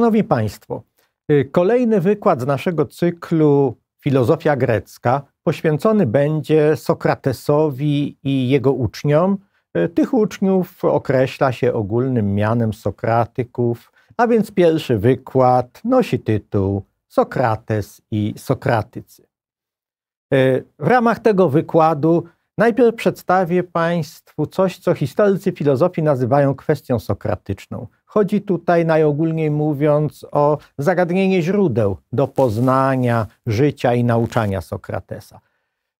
Szanowni Państwo, y, kolejny wykład z naszego cyklu Filozofia grecka poświęcony będzie Sokratesowi i jego uczniom. Y, tych uczniów określa się ogólnym mianem Sokratyków, a więc pierwszy wykład nosi tytuł Sokrates i Sokratycy. Y, w ramach tego wykładu najpierw przedstawię Państwu coś, co historycy filozofii nazywają kwestią sokratyczną – Chodzi tutaj najogólniej mówiąc o zagadnienie źródeł do poznania życia i nauczania Sokratesa.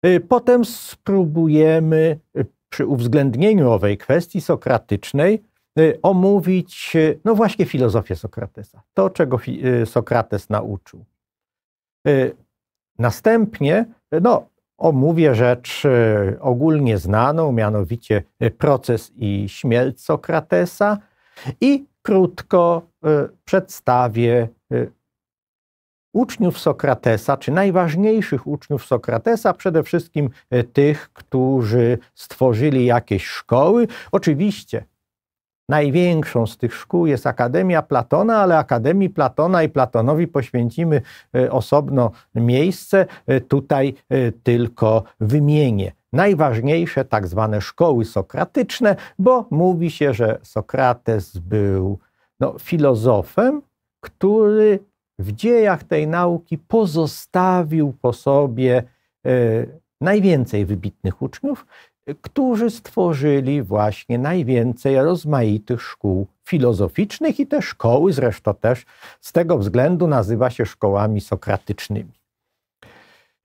Y, potem spróbujemy y, przy uwzględnieniu owej kwestii sokratycznej y, omówić, no właśnie, filozofię Sokratesa, to czego Sokrates nauczył. Następnie, no, omówię rzecz ogólnie znaną, mianowicie proces i śmierć Sokratesa. I krótko y, przedstawię y, uczniów Sokratesa, czy najważniejszych uczniów Sokratesa, przede wszystkim y, tych, którzy stworzyli jakieś szkoły. Oczywiście Największą z tych szkół jest Akademia Platona, ale Akademii Platona i Platonowi poświęcimy e, osobno miejsce. E, tutaj e, tylko wymienię najważniejsze tak zwane szkoły sokratyczne, bo mówi się, że Sokrates był no, filozofem, który w dziejach tej nauki pozostawił po sobie najwięcej wybitnych uczniów którzy stworzyli właśnie najwięcej rozmaitych szkół filozoficznych i te szkoły zresztą też z tego względu nazywa się szkołami sokratycznymi.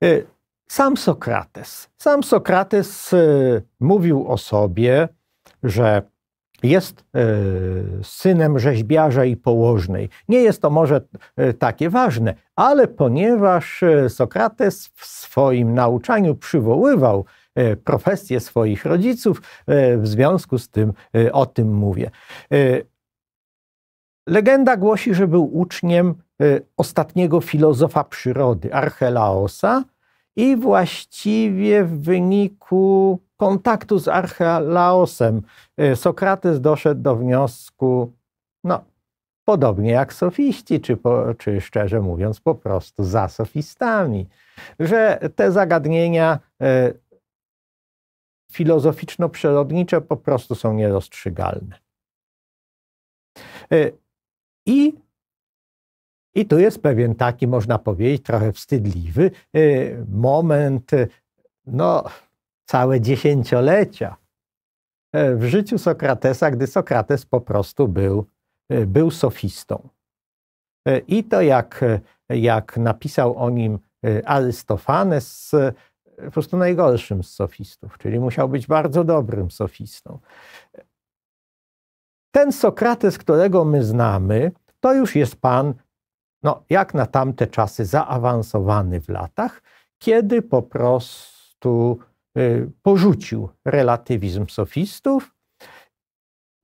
Y, sam Sokrates. Sam Sokrates y, mówił o sobie, że jest y, synem rzeźbiarza i położnej. Nie jest to może takie ważne, ale ponieważ Sokrates w swoim nauczaniu przywoływał E, profesję swoich rodziców, e, w związku z tym e, o tym mówię. Legenda głosi, że był uczniem ostatniego filozofa przyrody, Archelaosa, i właściwie w wyniku kontaktu z Archelaosem Sokrates doszedł do wniosku, no, podobnie jak sofiści, czy, po, czy szczerze mówiąc, po prostu za sofistami, że te zagadnienia filozoficzno-przyrodnicze po prostu są nierozstrzygalne. E, I, I tu jest pewien taki, można powiedzieć, trochę wstydliwy e, moment, e, no, całe dziesięciolecia w życiu Sokratesa, gdy Sokrates po prostu był, był sofistą. I to, jak, jak napisał o nim Arystofanes, po prostu najgorszym z sofistów, czyli musiał być bardzo dobrym sofistą. Ten Sokrates, którego my znamy, to już jest pan, no, jak na tamte czasy, zaawansowany w latach, kiedy po prostu y, porzucił relatywizm sofistów,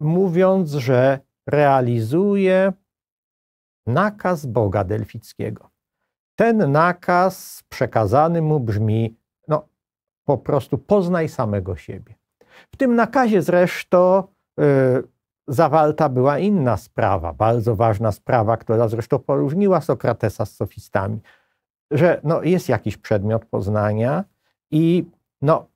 mówiąc, że realizuje nakaz Boga Delfickiego. Ten nakaz przekazany mu brzmi: po prostu poznaj samego siebie. W tym nakazie zresztą y, zawalta była inna sprawa, bardzo ważna sprawa, która zresztą poróżniła Sokratesa z sofistami, że no, jest jakiś przedmiot poznania i, no,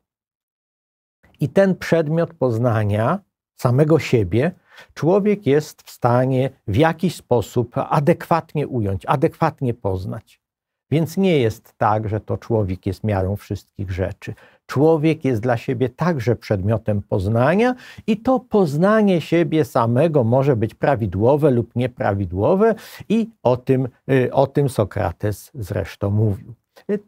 i ten przedmiot poznania samego siebie człowiek jest w stanie w jakiś sposób adekwatnie ująć, adekwatnie poznać. Więc nie jest tak, że to człowiek jest miarą wszystkich rzeczy. Człowiek jest dla siebie także przedmiotem poznania, i to poznanie siebie samego może być prawidłowe lub nieprawidłowe, i o tym, y, o tym Sokrates zresztą mówił.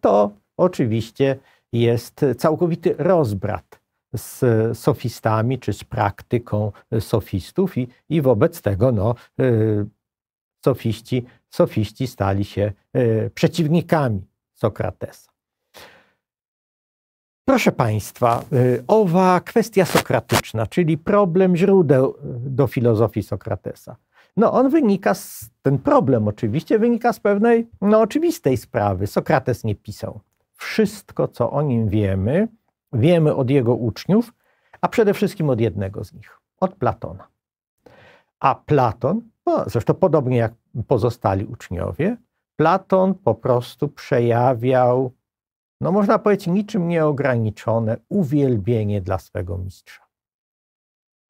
To oczywiście jest całkowity rozbrat z sofistami czy z praktyką sofistów, i, i wobec tego no, y, sofiści, sofiści stali się e, przeciwnikami Sokratesa. Proszę Państwa, e, owa kwestia sokratyczna, czyli problem źródeł e, do filozofii Sokratesa. No on wynika z, ten problem oczywiście wynika z pewnej, no oczywistej sprawy. Sokrates nie pisał. Wszystko, co o nim wiemy, wiemy od jego uczniów, a przede wszystkim od jednego z nich, od Platona. A Platon no, zresztą podobnie jak pozostali uczniowie, Platon po prostu przejawiał, no można powiedzieć, niczym nieograniczone uwielbienie dla swego mistrza.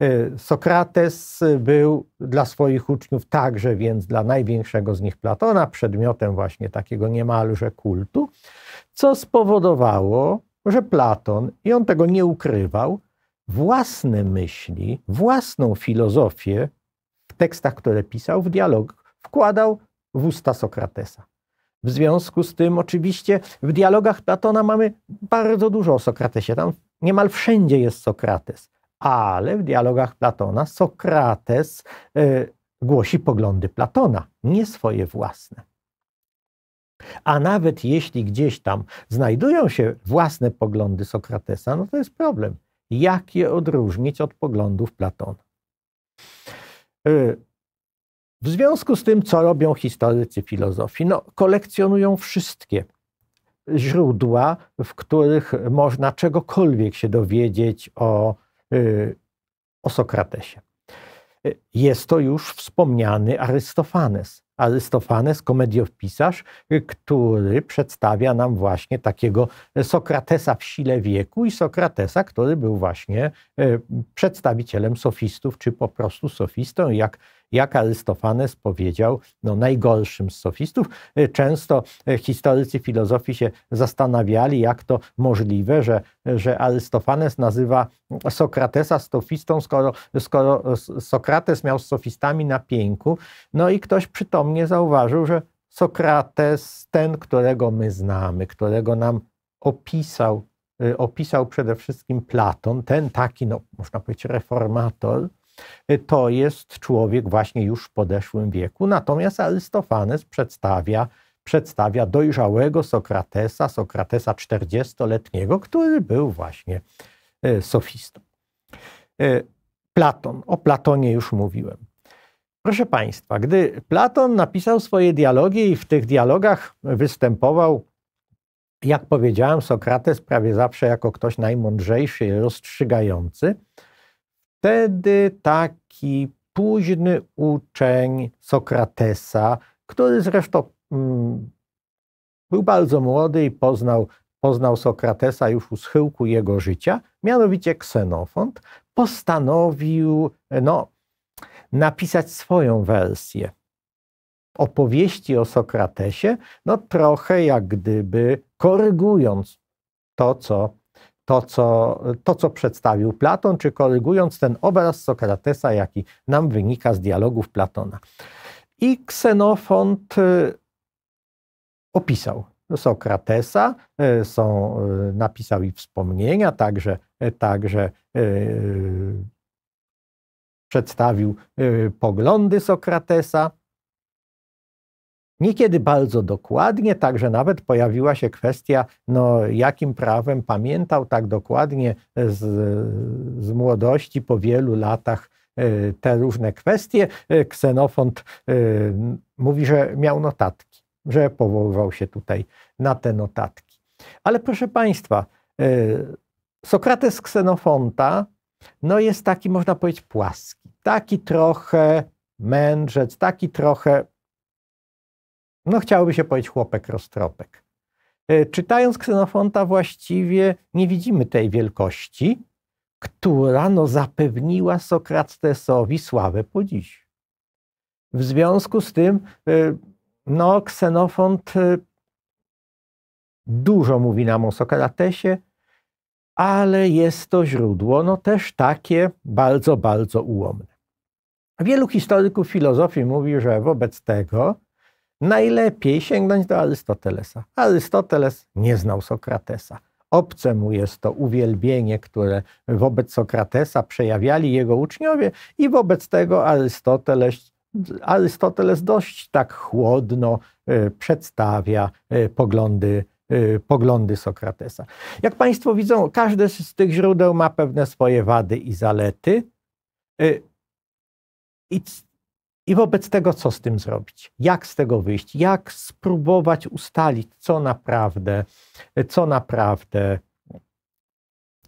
Y, Sokrates był dla swoich uczniów także, więc dla największego z nich Platona, przedmiotem właśnie takiego niemalże kultu, co spowodowało, że Platon, i on tego nie ukrywał, własne myśli, własną filozofię tekstach, które pisał, w dialog wkładał w usta Sokratesa. W związku z tym, oczywiście, w dialogach Platona mamy bardzo dużo o Sokratesie. Tam niemal wszędzie jest Sokrates, ale w dialogach Platona Sokrates y, głosi poglądy Platona, nie swoje własne. A nawet jeśli gdzieś tam znajdują się własne poglądy Sokratesa, no to jest problem. Jak je odróżnić od poglądów Platona? Y, w związku z tym, co robią historycy filozofii? No, kolekcjonują wszystkie źródła, w których można czegokolwiek się dowiedzieć o, y, o Sokratesie. Y, jest to już wspomniany Arystofanes. Arystofanes, komediopisarz, który przedstawia nam właśnie takiego Sokratesa w sile wieku i Sokratesa, który był właśnie e, przedstawicielem sofistów, czy po prostu sofistą, jak jak Arystofanes powiedział, no, najgorszym z sofistów. E, często e, historycy filozofii się zastanawiali, jak to możliwe, że, że Arystofanes nazywa Sokratesa sofistą, skoro, skoro Sokrates miał z sofistami na pięku. No i ktoś przytomnie zauważył, że Sokrates, ten, którego my znamy, którego nam opisał, e, opisał przede wszystkim Platon, ten taki, no, można powiedzieć, reformator, Y, to jest człowiek właśnie już w podeszłym wieku. Natomiast Arystofanes przedstawia, przedstawia dojrzałego Sokratesa, Sokratesa 40-letniego, który był właśnie y, sofistą. Y, Platon, o Platonie już mówiłem. Proszę Państwa, gdy Platon napisał swoje dialogi i w tych dialogach występował, jak powiedziałem, Sokrates prawie zawsze jako ktoś najmądrzejszy i rozstrzygający, wtedy taki późny uczeń Sokratesa, który zresztą mm, był bardzo młody i poznał, poznał Sokratesa już u schyłku jego życia, mianowicie Ksenofont, postanowił no, napisać swoją wersję opowieści o Sokratesie, no trochę jak gdyby korygując to, co to co, to, co przedstawił Platon, czy korygując ten obraz Sokratesa, jaki nam wynika z dialogów Platona. I ksenofont y, opisał Sokratesa, y, są, y, napisał i wspomnienia, także, także yy, przedstawił yy, poglądy Sokratesa. Niekiedy bardzo dokładnie, także nawet pojawiła się kwestia, no, jakim prawem pamiętał tak dokładnie z, z młodości po wielu latach e, te różne kwestie. E, ksenofont e, mówi, że miał notatki, że powoływał się tutaj na te notatki. Ale proszę Państwa, Sokrates Ksenofonta no jest taki, można powiedzieć, płaski. Taki trochę mędrzec, taki trochę no chciałoby się powiedzieć chłopek roztropek. E, czytając Ksenofonta właściwie nie widzimy tej wielkości, która no, zapewniła Sokratesowi sławę po dziś. W związku z tym e, no, Ksenofont e, dużo mówi nam o Sokratesie, ale jest to źródło no, też takie bardzo, bardzo ułomne. Wielu historyków filozofii mówi, że wobec tego najlepiej sięgnąć do Arystotelesa. Arystoteles nie znał Sokratesa. Obce mu jest to uwielbienie, które wobec Sokratesa przejawiali jego uczniowie, i wobec tego Arystoteles, Arystoteles dość tak chłodno y, przedstawia y, poglądy e, poglądy Sokratesa. Jak Państwo widzą, każde z tych źródeł ma pewne swoje wady i zalety. I i wobec tego, co z tym zrobić? Jak z tego wyjść? Jak spróbować ustalić, co naprawdę, co naprawdę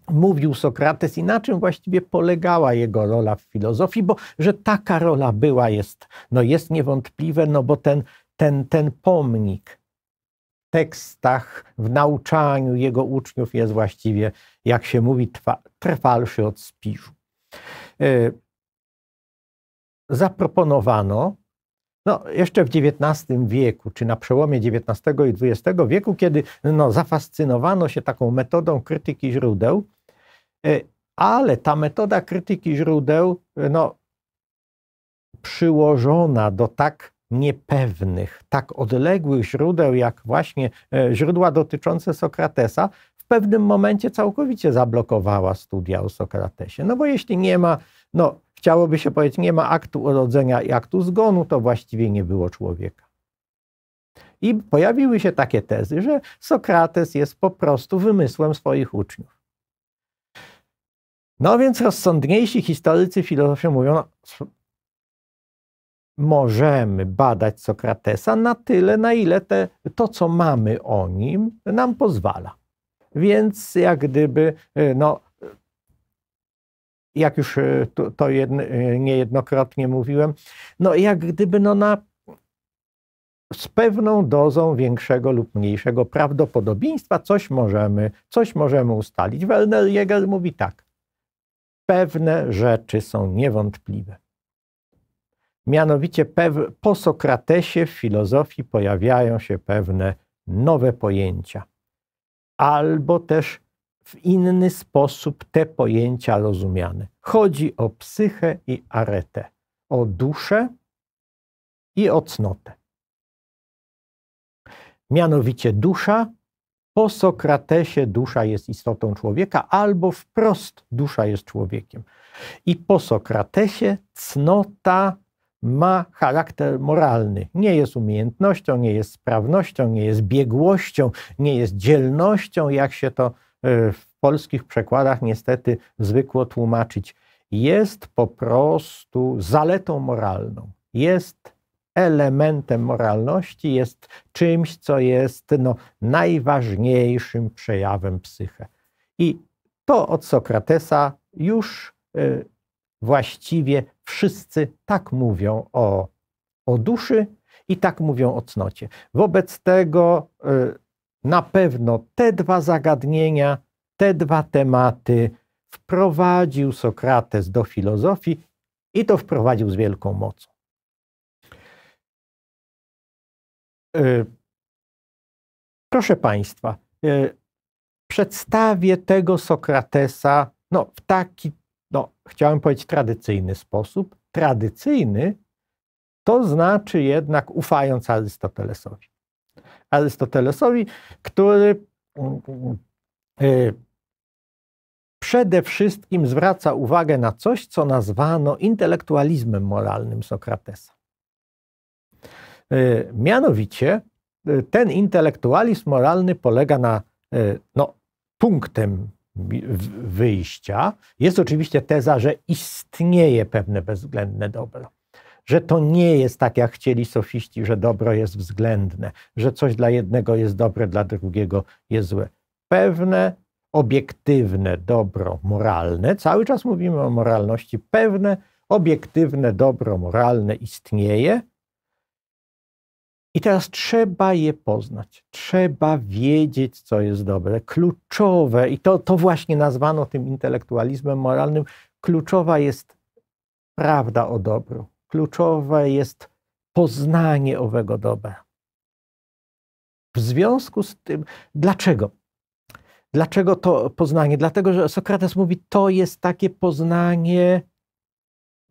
mówił Sokrates i na czym właściwie polegała jego rola w filozofii, bo że taka rola była, jest, no jest niewątpliwe, no bo ten, ten, ten pomnik w tekstach, w nauczaniu jego uczniów jest właściwie, jak się mówi, trwalszy od spiżu. E, zaproponowano no, jeszcze w XIX wieku, czy na przełomie XIX i XX wieku, kiedy no, zafascynowano się taką metodą krytyki źródeł, e, ale ta metoda krytyki źródeł, e, no, przyłożona do tak niepewnych, tak odległych źródeł, jak właśnie e, źródła dotyczące Sokratesa, w pewnym momencie całkowicie zablokowała studia o Sokratesie. No bo jeśli nie ma no, Chciałoby się powiedzieć, nie ma aktu urodzenia i aktu zgonu, to właściwie nie było człowieka. I pojawiły się takie tezy, że Sokrates jest po prostu wymysłem swoich uczniów. No więc rozsądniejsi historycy, filozofii mówią, no, możemy badać Sokratesa na tyle, na ile te, to, co mamy o nim, nam pozwala. Więc jak gdyby y, no, jak już e, to e, niejednokrotnie mówiłem, no jak gdyby no na, z pewną dozą większego lub mniejszego prawdopodobieństwa coś możemy, coś możemy ustalić. Werner Jäger mówi tak, pewne rzeczy są niewątpliwe. Mianowicie po Sokratesie w filozofii pojawiają się pewne nowe pojęcia, albo też w inny sposób te pojęcia rozumiane. Chodzi o psychę i aretę, o duszę i o cnotę. Mianowicie dusza, po Sokratesie dusza jest istotą człowieka, albo wprost dusza jest człowiekiem. I po Sokratesie cnota ma charakter moralny. Nie jest umiejętnością, nie jest sprawnością, nie jest biegłością, nie jest dzielnością, jak się to Y, w polskich przekładach niestety zwykło tłumaczyć, jest po prostu zaletą moralną. Jest elementem moralności, jest czymś, co jest no, najważniejszym przejawem psyche. I to od Sokratesa już y, właściwie wszyscy tak mówią o, o duszy i tak mówią o cnocie. Wobec tego y, na pewno te dwa zagadnienia, te dwa tematy wprowadził Sokrates do filozofii i to wprowadził z wielką mocą. E, proszę Państwa, e, przedstawię tego Sokratesa no, w taki, no, chciałem powiedzieć, tradycyjny sposób. Tradycyjny to znaczy jednak ufając Arystotelesowi. Arystotelesowi, który y, y, przede wszystkim zwraca uwagę na coś, co nazwano intelektualizmem moralnym Sokratesa. Y, mianowicie ten intelektualizm moralny polega na no, punktem wyjścia. Jest oczywiście teza, że istnieje pewne bezwzględne dobro że to nie jest tak, jak chcieli sofiści, że dobro jest względne, że coś dla jednego jest dobre, dla drugiego jest złe. Pewne obiektywne dobro moralne, cały czas mówimy o moralności, pewne obiektywne dobro moralne istnieje. I teraz trzeba je poznać, trzeba wiedzieć, co jest dobre. Kluczowe, i to, to właśnie nazwano tym intelektualizmem moralnym, kluczowa jest prawda o dobru kluczowe jest poznanie owego dobra. W związku z tym, dlaczego? Dlaczego to poznanie? Dlatego, że Sokrates mówi, to jest takie poznanie,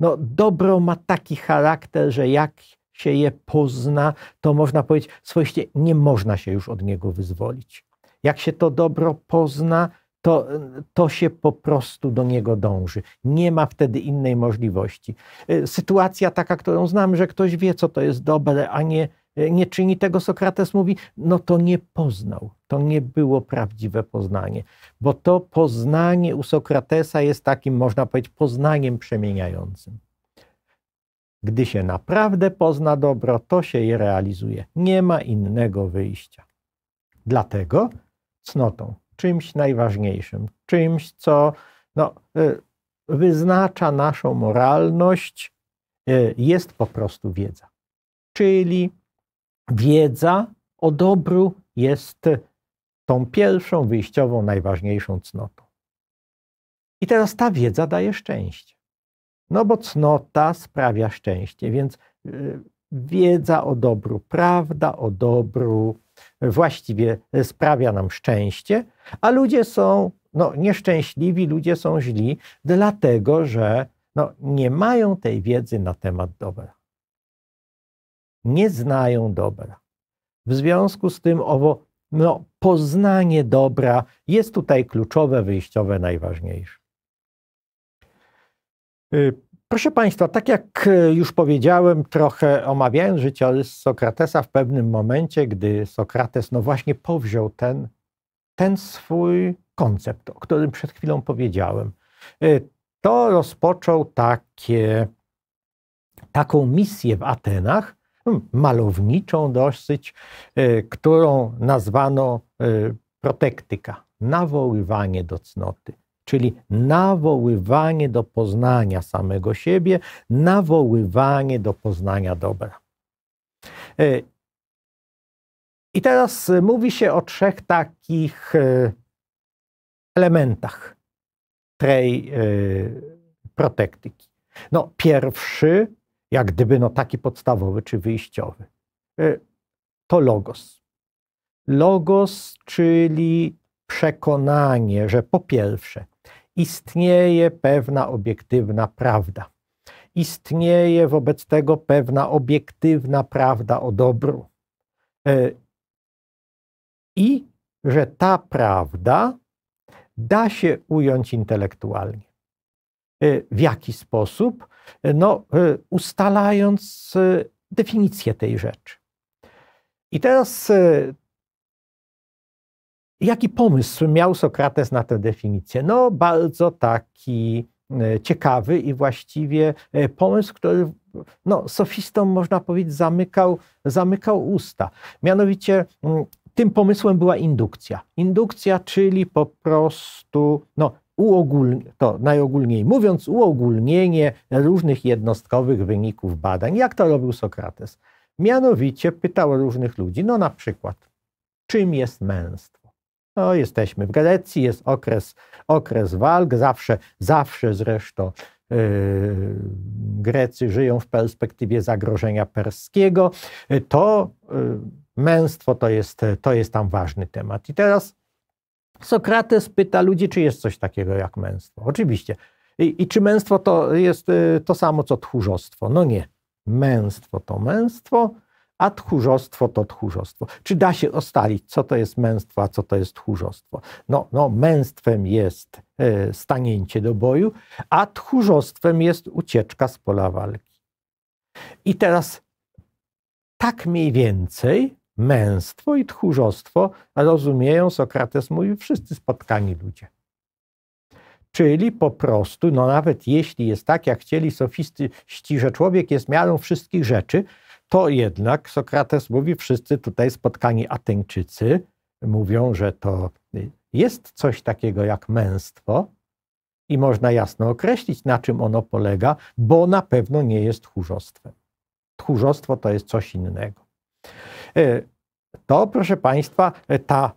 no dobro ma taki charakter, że jak się je pozna, to można powiedzieć, swoiście nie można się już od niego wyzwolić. Jak się to dobro pozna, to, to się po prostu do niego dąży. Nie ma wtedy innej możliwości. E, sytuacja taka, którą znam, że ktoś wie, co to jest dobre, a nie, e, nie czyni tego, Sokrates mówi, no to nie poznał. To nie było prawdziwe poznanie, bo to poznanie u Sokratesa jest takim, można powiedzieć, poznaniem przemieniającym. Gdy się naprawdę pozna dobro, to się je realizuje. Nie ma innego wyjścia. Dlatego cnotą czymś najważniejszym, czymś, co no, y, wyznacza naszą moralność, y, jest po prostu wiedza. Czyli wiedza o dobru jest tą pierwszą, wyjściową, najważniejszą cnotą. I teraz ta wiedza daje szczęście. No bo cnota sprawia szczęście, więc y, wiedza o dobru, prawda o dobru właściwie sprawia nam szczęście, a ludzie są no, nieszczęśliwi, ludzie są źli, dlatego że no, nie mają tej wiedzy na temat dobra. Nie znają dobra. W związku z tym owo no, poznanie dobra jest tutaj kluczowe, wyjściowe, najważniejsze. Y, Proszę Państwa, tak jak e, już powiedziałem, trochę omawiając życiorys Sokratesa, w pewnym momencie, gdy Sokrates, no właśnie, powziął ten, ten swój koncept, o którym przed chwilą powiedziałem, e, to rozpoczął takie, taką misję w Atenach, hmm, malowniczą dosyć, e, którą nazwano protektyka, nawoływanie do cnoty czyli nawoływanie do poznania samego siebie, nawoływanie do poznania dobra. E, I teraz mówi się o trzech takich e, elementach tej e, protektyki. No, pierwszy, jak gdyby no, taki podstawowy czy wyjściowy, to logos. Logos, czyli przekonanie, że po pierwsze, istnieje pewna obiektywna prawda. Istnieje wobec tego pewna obiektywna prawda o dobru. E, I że ta prawda da się ująć intelektualnie. E, w jaki sposób? E, no, ustalając definicję tej rzeczy. I teraz Jaki pomysł miał Sokrates na tę definicję? No, bardzo taki e, ciekawy i właściwie e, pomysł, który no, sofistom, można powiedzieć, zamykał, zamykał usta. Mianowicie mm, tym pomysłem była indukcja. Indukcja, czyli po prostu no, to najogólniej mówiąc, uogólnienie różnych jednostkowych wyników badań. Jak to robił Sokrates? Mianowicie pytał różnych ludzi, no na przykład, czym jest męstwo? No, jesteśmy w Grecji, jest okres, okres walk, zawsze, zawsze zresztą yy, Grecy żyją w perspektywie zagrożenia perskiego, to yy, męstwo to jest, to jest tam ważny temat. I teraz Sokrates pyta ludzi, czy jest coś takiego jak męstwo. Oczywiście. I, i czy męstwo to jest yy, to samo co tchórzostwo? No nie. Męstwo to męstwo, a tchórzostwo to tchórzostwo. Czy da się ustalić, co to jest męstwo, a co to jest tchórzostwo? No, no męstwem jest y, stanięcie do boju, a tchórzostwem jest ucieczka z pola walki. I teraz tak mniej więcej męstwo i tchórzostwo rozumieją Sokrates mówił wszyscy spotkani ludzie. Czyli po prostu, no nawet jeśli jest tak, jak chcieli sofistyści, że człowiek jest miarą wszystkich rzeczy, to jednak Sokrates mówi, wszyscy tutaj spotkani Ateńczycy mówią, że to jest coś takiego jak męstwo i można jasno określić, na czym ono polega, bo na pewno nie jest tchórzostwem. Tchórzostwo to jest coś innego. E, to, proszę Państwa, ta,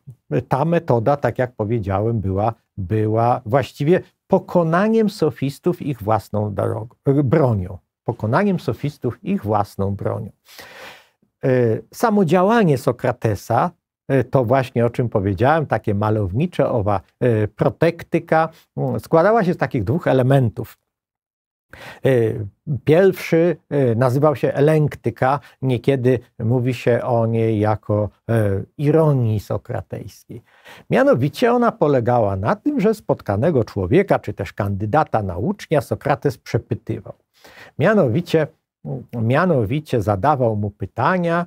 ta metoda, tak jak powiedziałem, była, była właściwie pokonaniem sofistów ich własną drogą, bronią pokonaniem sofistów ich własną bronią. E, Samo działanie Sokratesa e, to właśnie o czym powiedziałem, takie malownicze owa e, protektyka, składała się z takich dwóch elementów. Y, pierwszy y, nazywał się elenktyka, niekiedy mówi się o niej jako e, ironii sokratejskiej. Mianowicie ona polegała na tym, że spotkanego człowieka, czy też kandydata na ucznia, Sokrates przepytywał. Mianowicie, mianowicie zadawał mu pytania,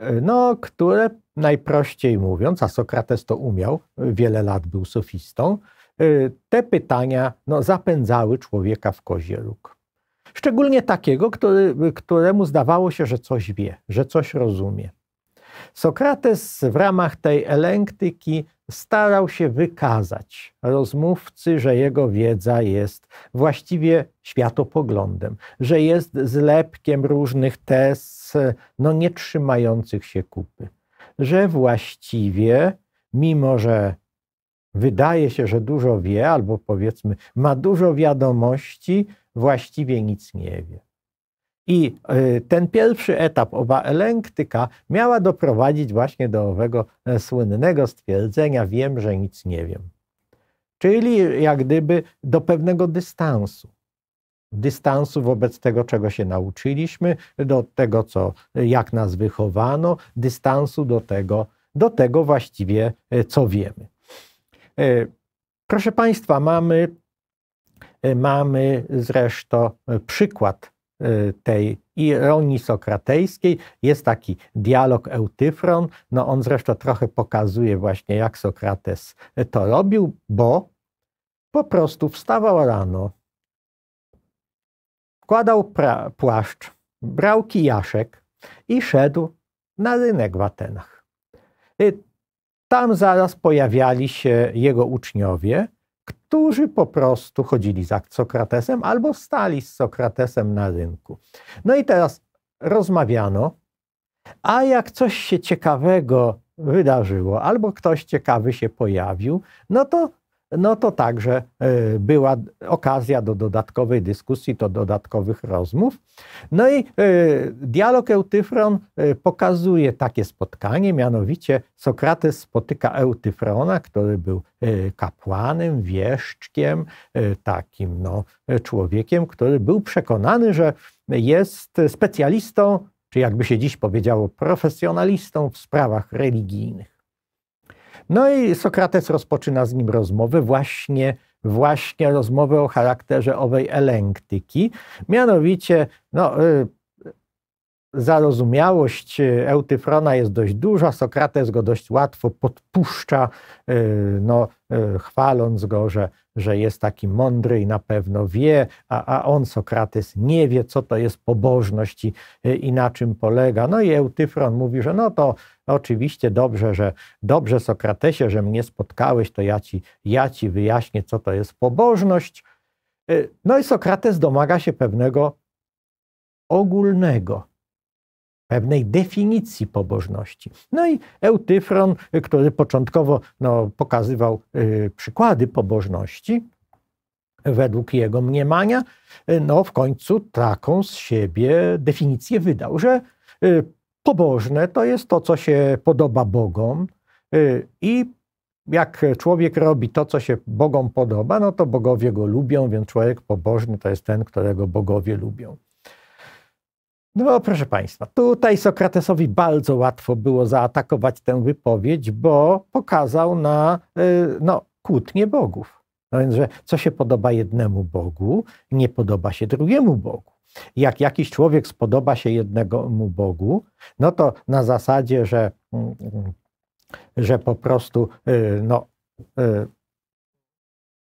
e, no, które najprościej mówiąc, a Sokrates to umiał, wiele lat był sofistą, Y, te pytania no, zapędzały człowieka w kozie róg. Szczególnie takiego, który, któremu zdawało się, że coś wie, że coś rozumie. Sokrates w ramach tej elenktyki starał się wykazać rozmówcy, że jego wiedza jest właściwie światopoglądem, że jest zlepkiem różnych tez, no nie trzymających się kupy, że właściwie, mimo że wydaje się, że dużo wie, albo powiedzmy, ma dużo wiadomości, właściwie nic nie wie. I y, ten pierwszy etap, owa elektyka, miała doprowadzić właśnie do owego e, słynnego stwierdzenia: Wiem, że nic nie wiem. Czyli jak gdyby do pewnego dystansu. Dystansu wobec tego, czego się nauczyliśmy, do tego, co, jak nas wychowano, dystansu do tego, do tego właściwie, e, co wiemy. E, proszę Państwa, mamy, e, mamy zresztą przykład e, tej ironii sokratejskiej. Jest taki dialog Eutyfron, no on zresztą trochę pokazuje właśnie jak Sokrates to robił, bo po prostu wstawał rano, wkładał płaszcz, brał kijaszek i szedł na rynek w Atenach. Tam zaraz pojawiali się jego uczniowie, którzy po prostu chodzili za Sokratesem albo stali z Sokratesem na rynku. No i teraz rozmawiano, a jak coś się ciekawego wydarzyło, albo ktoś ciekawy się pojawił, no to no to także e, była okazja do dodatkowej dyskusji, do dodatkowych rozmów. No i e, dialog Eutyfron e, pokazuje takie spotkanie, mianowicie Sokrates spotyka Eutyfrona, który był kapłanem, wieszczkiem, takim no, człowiekiem, który był przekonany, że jest specjalistą, czy jakby się dziś powiedziało, profesjonalistą w sprawach religijnych. No i Sokrates rozpoczyna z nim rozmowę, właśnie, właśnie rozmowę o charakterze owej elenktyki. Mianowicie, no, y, zarozumiałość Eutyfrona jest dość duża, Sokrates go dość łatwo podpuszcza, y, no, y, chwaląc go, że, że jest taki mądry i na pewno wie, a, a on, Sokrates, nie wie, co to jest pobożność i, i na czym polega. No i Eutyfron mówi, że no to no, oczywiście dobrze, że dobrze Sokratesie, że mnie spotkałeś, to ja ci, ja ci wyjaśnię, co to jest pobożność. Y, no i Sokrates domaga się pewnego ogólnego, pewnej definicji pobożności. No i Eutyfron, który początkowo no, pokazywał y, przykłady pobożności, według jego mniemania, y, no w końcu taką z siebie definicję wydał, że y, Pobożne to jest to, co się podoba Bogom y, i jak człowiek robi to, co się Bogom podoba, no to bogowie go lubią, więc człowiek pobożny to jest ten, którego bogowie lubią. No proszę Państwa, tutaj Sokratesowi bardzo łatwo było zaatakować tę wypowiedź, bo pokazał na y, no, kłótnie bogów. No więc, że co się podoba jednemu Bogu, nie podoba się drugiemu Bogu. Jak jakiś człowiek spodoba się jednemu Bogu, no to na zasadzie, że, mm, że po prostu y, no,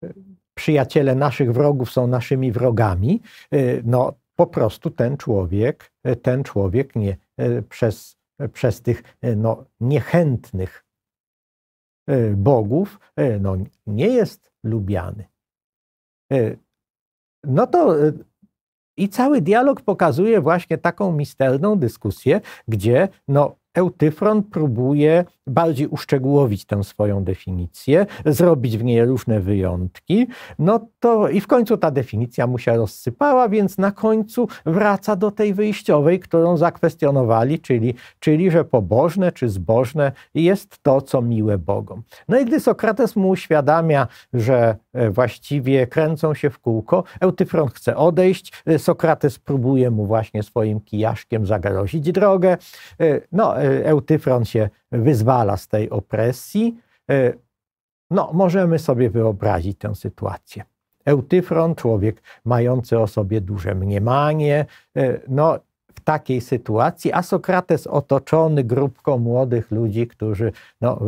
y, przyjaciele naszych wrogów są naszymi wrogami, y, no po prostu ten człowiek, ten człowiek nie, przez, przez tych no, niechętnych bogów no, nie jest lubiany. No to i cały dialog pokazuje właśnie taką misterną dyskusję, gdzie no, Eutyfron próbuje bardziej uszczegółowić tę swoją definicję, zrobić w niej różne wyjątki, no to i w końcu ta definicja mu się rozsypała, więc na końcu wraca do tej wyjściowej, którą zakwestionowali, czyli, czyli że pobożne czy zbożne jest to, co miłe Bogom. No i gdy Sokrates mu uświadamia, że e, właściwie kręcą się w kółko, Eutyfron chce odejść, e, Sokrates próbuje mu właśnie swoim kijaszkiem zagrozić drogę. E, no, E, Eutyfron się wyzwala z tej opresji. E, no, możemy sobie wyobrazić tę sytuację. Eutyfron, człowiek mający o sobie duże mniemanie, e, no w takiej sytuacji, a Sokrates otoczony grupką młodych ludzi, którzy no,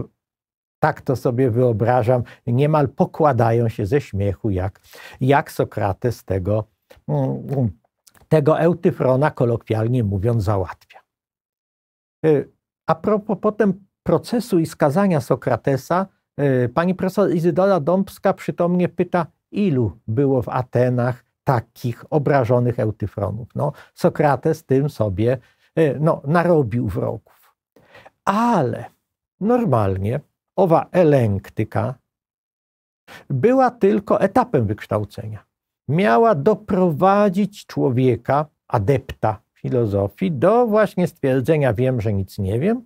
tak to sobie wyobrażam, niemal pokładają się ze śmiechu, jak, jak Sokrates tego, mm, tego Eutyfrona, kolokwialnie mówiąc, załatwia. E, a propos potem procesu i skazania Sokratesa, e, pani profesor Izydola Dąbska przytomnie pyta, ilu było w Atenach takich obrażonych Eutyfronów. No, Sokrates tym sobie e, no, narobił wrogów. Ale normalnie owa elenktyka była tylko etapem wykształcenia. Miała doprowadzić człowieka, adepta filozofii do właśnie stwierdzenia wiem, że nic nie wiem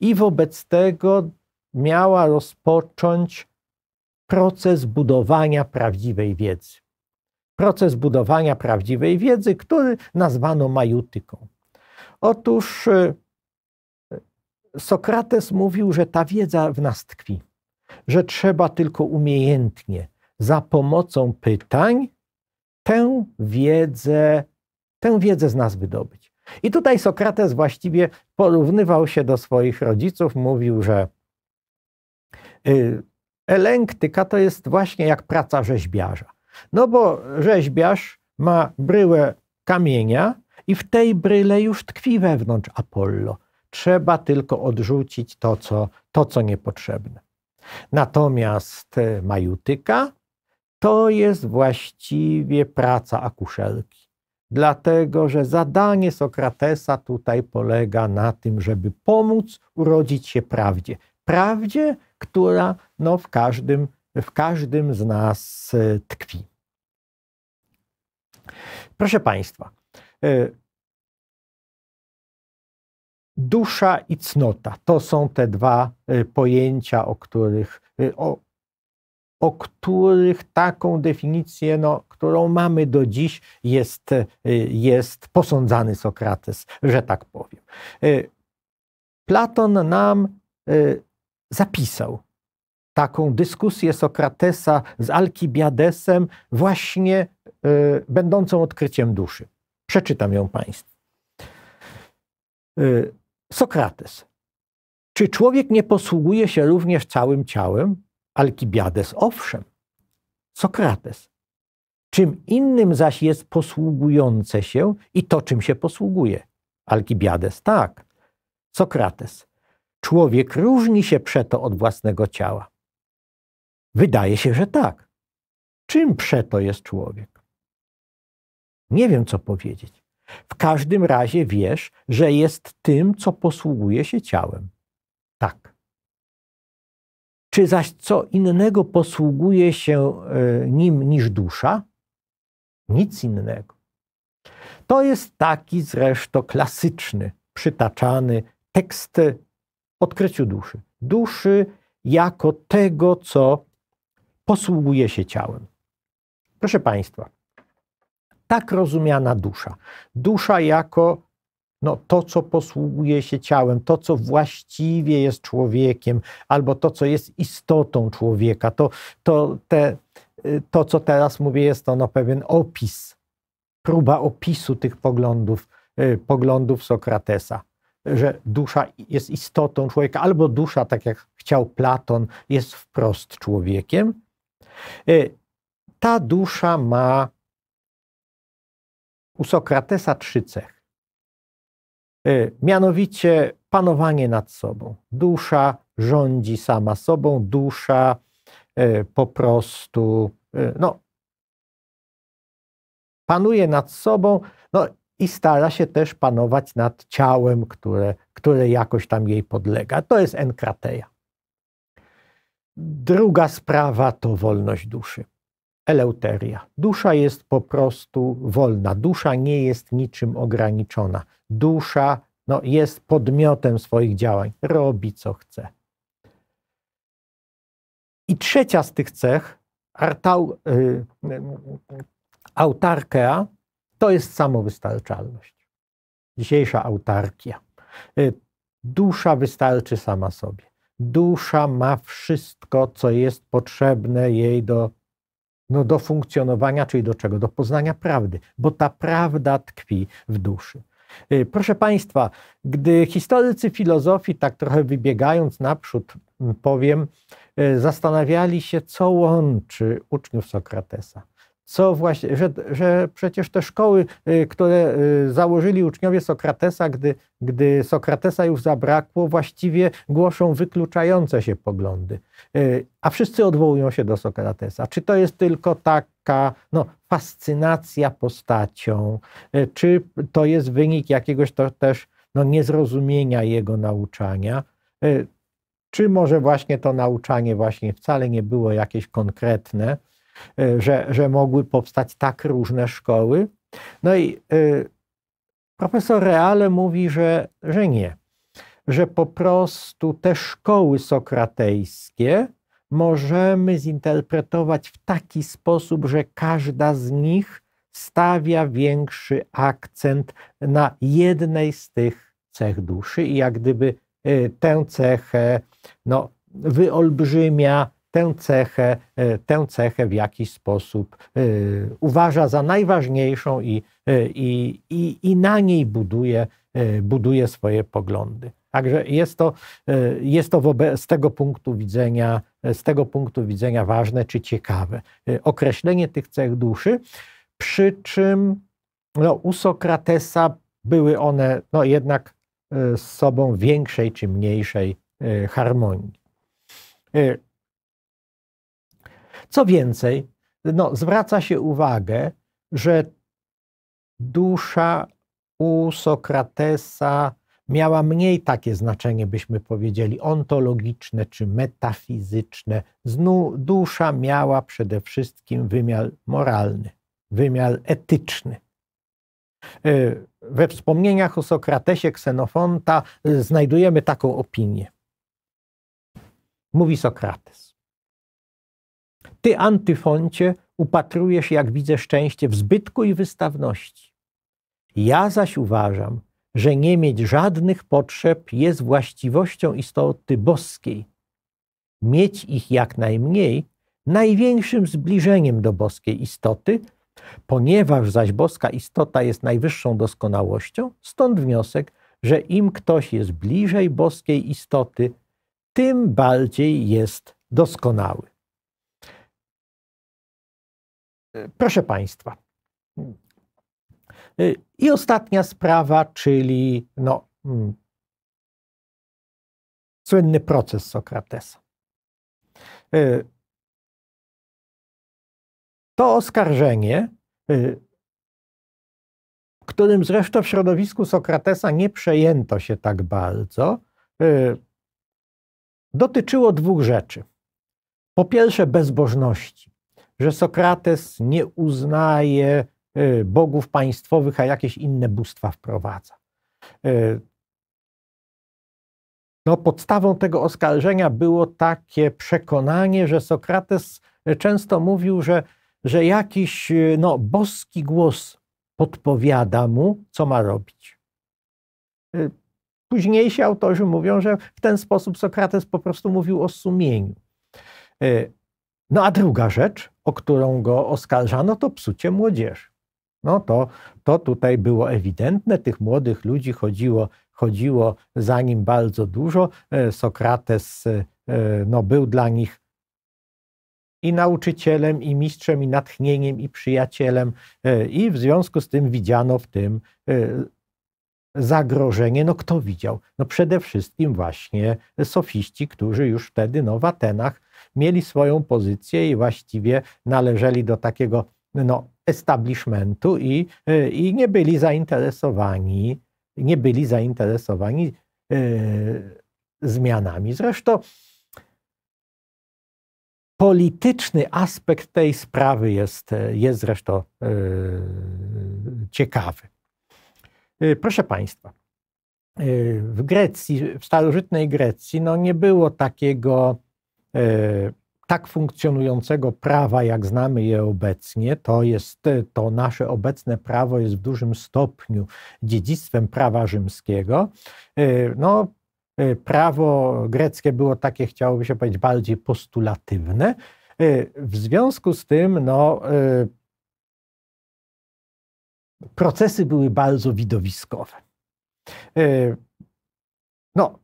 i wobec tego miała rozpocząć proces budowania prawdziwej wiedzy. Proces budowania prawdziwej wiedzy, który nazwano majutyką. Otóż y, Sokrates mówił, że ta wiedza w nas tkwi, że trzeba tylko umiejętnie, za pomocą pytań, tę wiedzę tę wiedzę z nas wydobyć. I tutaj Sokrates właściwie porównywał się do swoich rodziców, mówił, że y, elenktyka to jest właśnie jak praca rzeźbiarza. No bo rzeźbiarz ma bryłę kamienia i w tej bryle już tkwi wewnątrz Apollo. Trzeba tylko odrzucić to, co, to, co niepotrzebne. Natomiast y, majutyka to jest właściwie praca akuszelki dlatego że zadanie Sokratesa tutaj polega na tym, żeby pomóc urodzić się prawdzie. Prawdzie, która no, w, każdym, w każdym z nas e, tkwi. Proszę Państwa, e, dusza i cnota to są te dwa e, pojęcia, o których, o, o których taką definicję, no, którą mamy do dziś, jest, y, jest posądzany Sokrates, że tak powiem. Y, Platon nam y, zapisał taką dyskusję Sokratesa z Alkibiadesem, właśnie będącą odkryciem duszy. Przeczytam ją Państwu. Sokrates. Czy człowiek nie posługuje się również całym ciałem? Alkibiades owszem, Sokrates. Czym innym zaś jest posługujące się i to, czym się posługuje. Alkibiades tak, Sokrates. Człowiek różni się przeto od własnego ciała. Wydaje się, że tak. Czym przeto jest człowiek? Nie wiem, co powiedzieć. W każdym razie wiesz, że jest tym, co posługuje się ciałem. Tak czy zaś co innego posługuje się e, nim niż dusza? Nic innego. To jest taki zresztą klasyczny, przytaczany tekst odkryciu duszy. Duszy jako tego, co posługuje się ciałem. Proszę Państwa, tak rozumiana dusza. Dusza jako no, to, co posługuje się ciałem, to, co właściwie jest człowiekiem, albo to, co jest istotą człowieka, to, to, te, y, to co teraz mówię, jest ono pewien opis, próba opisu tych poglądów, y, poglądów Sokratesa że dusza jest istotą człowieka, albo dusza, tak jak chciał Platon, jest wprost człowiekiem. Y, ta dusza ma u Sokratesa trzy cechy. E, mianowicie panowanie nad sobą. Dusza rządzi sama sobą, dusza e, po prostu e, no, panuje nad sobą no, i stara się też panować nad ciałem, które, które jakoś tam jej podlega. To jest enkrateja. Druga sprawa to wolność duszy eleuteria. Dusza jest po prostu wolna, dusza nie jest niczym ograniczona. Dusza no, jest podmiotem swoich działań, robi co chce. I trzecia z tych cech, artau, y, y autarkea, to jest samowystarczalność. Dzisiejsza autarkia. Y, dusza wystarczy sama sobie. Dusza ma wszystko, co jest potrzebne jej do no do funkcjonowania, czyli do czego? Do poznania prawdy, bo ta prawda tkwi w duszy. Y, proszę Państwa, gdy historycy filozofii, tak trochę wybiegając naprzód, powiem, y, zastanawiali się, co łączy uczniów Sokratesa co właśnie, że, że przecież te szkoły, y, które y, założyli uczniowie Sokratesa, gdy, gdy Sokratesa już zabrakło, właściwie głoszą wykluczające się poglądy. Y, a wszyscy odwołują się do Sokratesa. Czy to jest tylko taka no, fascynacja postacią, czy to jest wynik jakiegoś to też no, niezrozumienia jego nauczania? Czy może właśnie to nauczanie właśnie wcale nie było jakieś konkretne? E, że, że mogły powstać tak różne szkoły. No i e, profesor Reale mówi, że, że nie, że po prostu te szkoły sokratejskie możemy zinterpretować w taki sposób, że każda z nich stawia większy akcent na jednej z tych cech duszy i jak gdyby e, tę cechę no, wyolbrzymia, tę cechę, e, tę cechę w jakiś sposób e, uważa za najważniejszą i, e, i, i, i na niej buduje, buduje swoje poglądy. Także jest to, jest to z, tego punktu widzenia, z tego punktu widzenia ważne czy ciekawe. Określenie tych cech duszy, przy czym no, u Sokratesa były one no, jednak z sobą większej czy mniejszej harmonii. Co więcej, no, zwraca się uwagę, że dusza u Sokratesa miała mniej takie znaczenie, byśmy powiedzieli, ontologiczne czy metafizyczne. Znów dusza miała przede wszystkim wymiar moralny, wymiar etyczny. E, we wspomnieniach o Sokratesie Ksenofonta e, znajdujemy taką opinię. Mówi Sokrates. Ty, antyfoncie, upatrujesz, jak widzę, szczęście w zbytku i wystawności. Ja zaś uważam, że nie mieć żadnych potrzeb jest właściwością istoty boskiej. Mieć ich jak najmniej, największym zbliżeniem do boskiej istoty, ponieważ zaś boska istota jest najwyższą doskonałością, stąd wniosek, że im ktoś jest bliżej boskiej istoty, tym bardziej jest doskonały. Proszę Państwa. Y, I ostatnia sprawa, czyli no, mm, słynny proces Sokratesa. Y, to oskarżenie, y, którym zresztą w środowisku Sokratesa nie przejęto się tak bardzo, dotyczyło dwóch rzeczy. Po pierwsze, bezbożności że Sokrates nie uznaje e, bogów państwowych, a jakieś inne bóstwa wprowadza. E, no, podstawą tego oskarżenia było takie przekonanie, że Sokrates e, często mówił, że, że jakiś no, boski głos podpowiada mu, co ma robić. Późniejsi autorzy mówią, że w ten sposób Sokrates po prostu mówił o sumieniu. No a druga rzecz, o którą go oskarżano, to psucie młodzieży. No to, to tutaj było ewidentne, tych młodych ludzi chodziło, chodziło za nim bardzo dużo. E, Sokrates e, e, no, był dla nich i nauczycielem, i mistrzem, i natchnieniem, i przyjacielem, i w związku z tym widziano w tym zagrożenie. No kto widział? No przede wszystkim właśnie sofiści, którzy już wtedy no, w Atenach mieli swoją pozycję i właściwie należeli do takiego no, establishmentu i, i nie byli zainteresowani, nie byli zainteresowani e, zmianami. Zresztą polityczny aspekt tej sprawy jest, jest zresztą e, ciekawy. E, proszę Państwa, w Grecji, w starożytnej Grecji, no nie było takiego E, tak funkcjonującego prawa, jak znamy je obecnie, to jest e, to nasze obecne prawo jest w dużym stopniu dziedzictwem prawa rzymskiego. E, no, prawo greckie było takie, chciałoby się powiedzieć, bardziej postulatywne. W związku z tym, no, procesy były bardzo widowiskowe. No,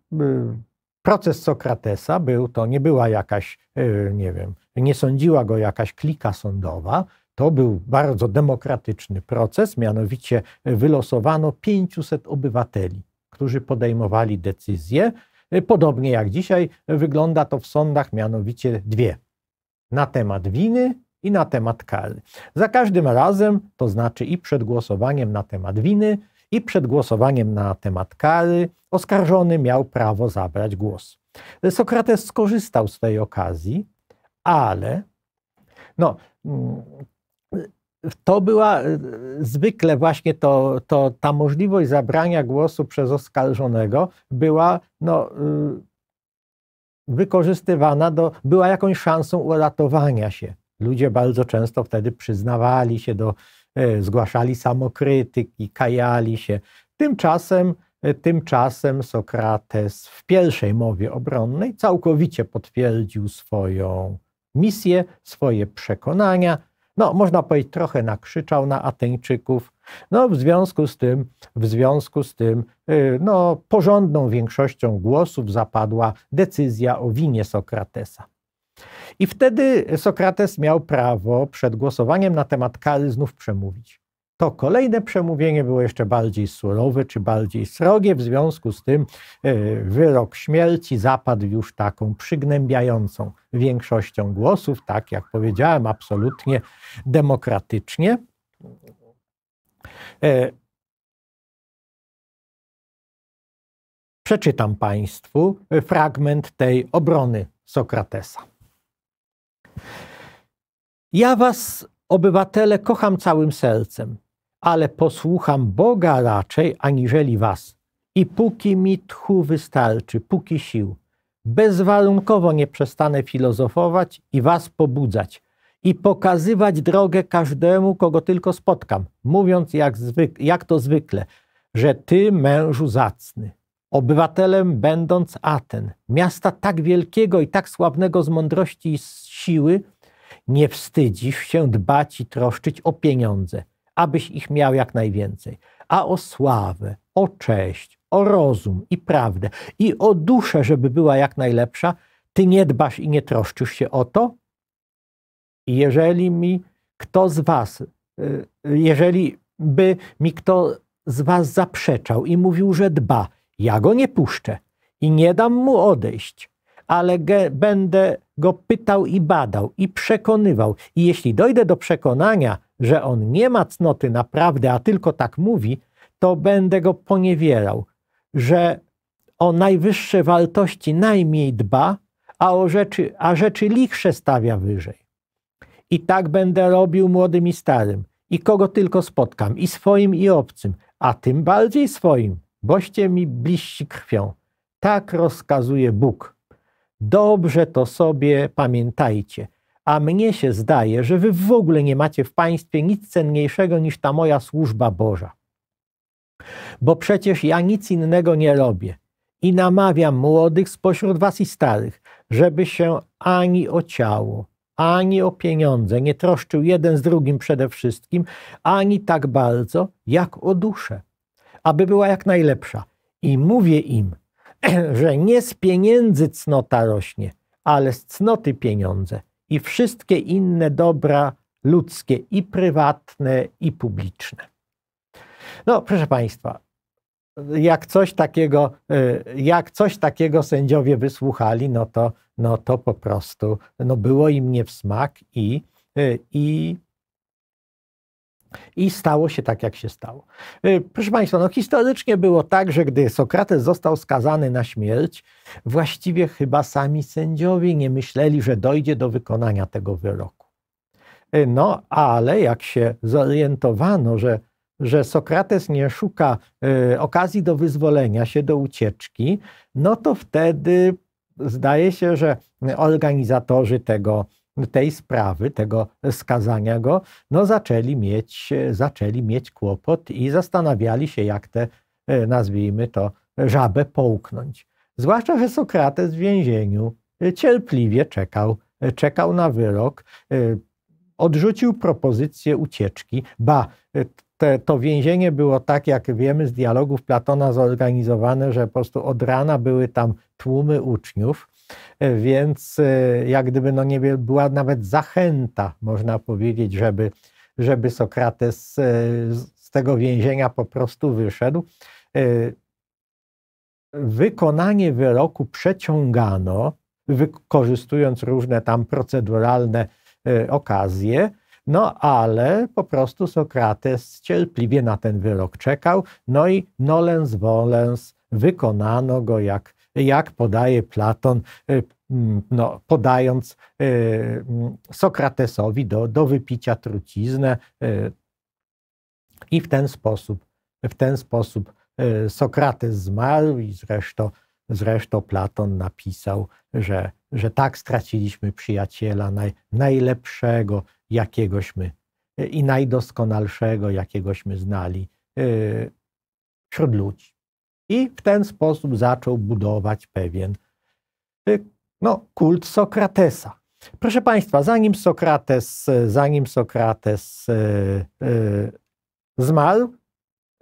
Proces Sokratesa był, to nie była jakaś, e, nie wiem, nie sądziła go jakaś klika sądowa, to był bardzo demokratyczny proces, mianowicie e, wylosowano 500 obywateli, którzy podejmowali decyzje. E, podobnie jak dzisiaj wygląda to w sądach, mianowicie dwie: na temat winy i na temat kary. Za każdym razem, to znaczy i przed głosowaniem na temat winy, i przed głosowaniem na temat kary oskarżony miał prawo zabrać głos. Sokrates skorzystał z tej okazji, ale no, mm, to była e, zwykle właśnie to, to, ta możliwość zabrania głosu przez oskarżonego była no, e, wykorzystywana, do, była jakąś szansą uratowania się. Ludzie bardzo często wtedy przyznawali się do E, zgłaszali samokrytyki, kajali się. Tymczasem, e, tymczasem Sokrates w pierwszej mowie obronnej całkowicie potwierdził swoją misję, swoje przekonania. No, można powiedzieć, trochę nakrzyczał na Ateńczyków. No, w związku z tym, w związku z tym, e, no, porządną większością głosów zapadła decyzja o winie Sokratesa. I wtedy Sokrates miał prawo przed głosowaniem na temat kary znów przemówić. To kolejne przemówienie było jeszcze bardziej surowe czy bardziej srogie, w związku z tym e, wyrok śmierci zapadł już taką przygnębiającą większością głosów, tak jak powiedziałem, absolutnie demokratycznie. E, przeczytam Państwu fragment tej obrony Sokratesa. Ja was, obywatele, kocham całym sercem, ale posłucham Boga raczej aniżeli was. I póki mi tchu wystarczy, póki sił, bezwarunkowo nie przestanę filozofować i was pobudzać i pokazywać drogę każdemu, kogo tylko spotkam, mówiąc jak, jak to zwykle, że ty, mężu zacny, obywatelem będąc Aten, miasta tak wielkiego i tak sławnego z mądrości i z siły, nie wstydzisz się dbać i troszczyć o pieniądze, abyś ich miał jak najwięcej, a o sławę, o cześć, o rozum i prawdę i o duszę, żeby była jak najlepsza, ty nie dbasz i nie troszczysz się o to? jeżeli mi kto z was, y, jeżeli by mi kto z was zaprzeczał i mówił, że dba, ja go nie puszczę i nie dam mu odejść, ale ge, będę go pytał i badał i przekonywał. I jeśli dojdę do przekonania, że on nie ma cnoty naprawdę, a tylko tak mówi, to będę go poniewierał, że o najwyższe wartości najmniej dba, a, o rzeczy, a rzeczy lichsze stawia wyżej. I tak będę robił młodym i starym, i kogo tylko spotkam, i swoim i obcym, a tym bardziej swoim, boście mi bliżsi krwią. Tak rozkazuje Bóg. Dobrze to sobie pamiętajcie. A mnie się zdaje, że wy w ogóle nie macie w państwie nic cenniejszego niż ta moja służba Boża. Bo przecież ja nic innego nie robię i namawiam młodych spośród was i starych, żeby się ani o ciało, ani o pieniądze nie troszczył jeden z drugim przede wszystkim, ani tak bardzo, jak o duszę aby była jak najlepsza. I mówię im, że nie z pieniędzy cnota rośnie, ale z cnoty pieniądze i wszystkie inne dobra ludzkie, i prywatne, i publiczne. No, proszę Państwa, jak coś takiego, y, jak coś takiego sędziowie wysłuchali, no to, no to po prostu no było im nie w smak i, y, i i stało się tak, jak się stało. Y, proszę Państwa, no historycznie było tak, że gdy Sokrates został skazany na śmierć, właściwie chyba sami sędziowie nie myśleli, że dojdzie do wykonania tego wyroku. Y, no, ale jak się zorientowano, że, że Sokrates nie szuka y, okazji do wyzwolenia się, do ucieczki, no to wtedy zdaje się, że organizatorzy tego, tej sprawy, tego skazania go, no zaczęli mieć, zaczęli mieć kłopot i zastanawiali się, jak te, e, nazwijmy to, żabę połknąć. Zwłaszcza, że Sokrates w więzieniu e, cierpliwie czekał, e, czekał na wyrok, odrzucił propozycję ucieczki. Ba, te, to więzienie było tak, jak wiemy z dialogów Platona zorganizowane, że po prostu od rana były tam tłumy uczniów więc e, jak gdyby no nie była nawet zachęta, można powiedzieć, żeby, żeby Sokrates e, z tego więzienia po prostu wyszedł. E, wykonanie wyroku przeciągano, wykorzystując różne tam proceduralne okazje, no ale po prostu Sokrates cierpliwie na ten wyrok czekał, no i nolens volens, wykonano go jak jak podaje Platon, y, mm, no, podając y, mm, Sokratesowi do, do wypicia truciznę y, i w ten sposób, w ten sposób Sokrates zmarł i zresztą, zresztą Platon napisał, że, że tak straciliśmy przyjaciela naj, najlepszego, jakiegośmy i najdoskonalszego, jakiegośmy znali wśród ludzi. I w ten sposób zaczął budować pewien y, no, kult Sokratesa. Proszę Państwa, zanim Sokrates, y, zanim Sokrates yy, yy, zmarł,